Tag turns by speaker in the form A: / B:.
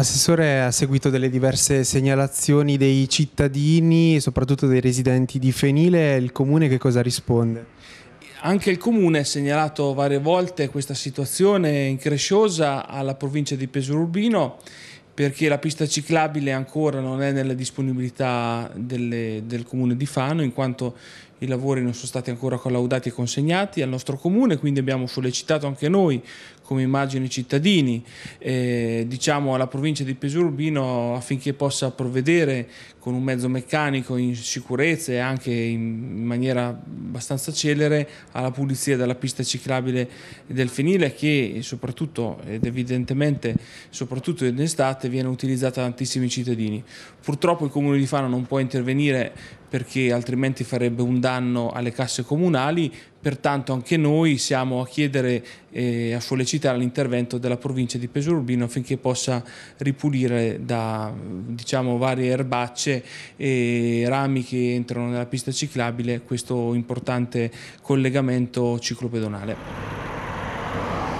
A: Assessore, a seguito delle diverse segnalazioni dei cittadini e soprattutto dei residenti di Fenile, il Comune che cosa risponde?
B: Anche il Comune ha segnalato varie volte questa situazione incresciosa alla provincia di Pesaro Urbino perché la pista ciclabile ancora non è nelle disponibilità delle, del comune di Fano in quanto i lavori non sono stati ancora collaudati e consegnati al nostro comune, quindi abbiamo sollecitato anche noi come immagine cittadini, eh, diciamo alla provincia di Pesurbino affinché possa provvedere con un mezzo meccanico in sicurezza e anche in maniera abbastanza celere alla pulizia della pista ciclabile del Fenile che soprattutto ed evidentemente soprattutto in estate viene utilizzata da tantissimi cittadini. Purtroppo il comune di Fano non può intervenire perché altrimenti farebbe un danno alle casse comunali, pertanto anche noi siamo a chiedere e eh, a sollecitare l'intervento della provincia di Urbino affinché possa ripulire da diciamo, varie erbacce e rami che entrano nella pista ciclabile questo importante collegamento ciclopedonale.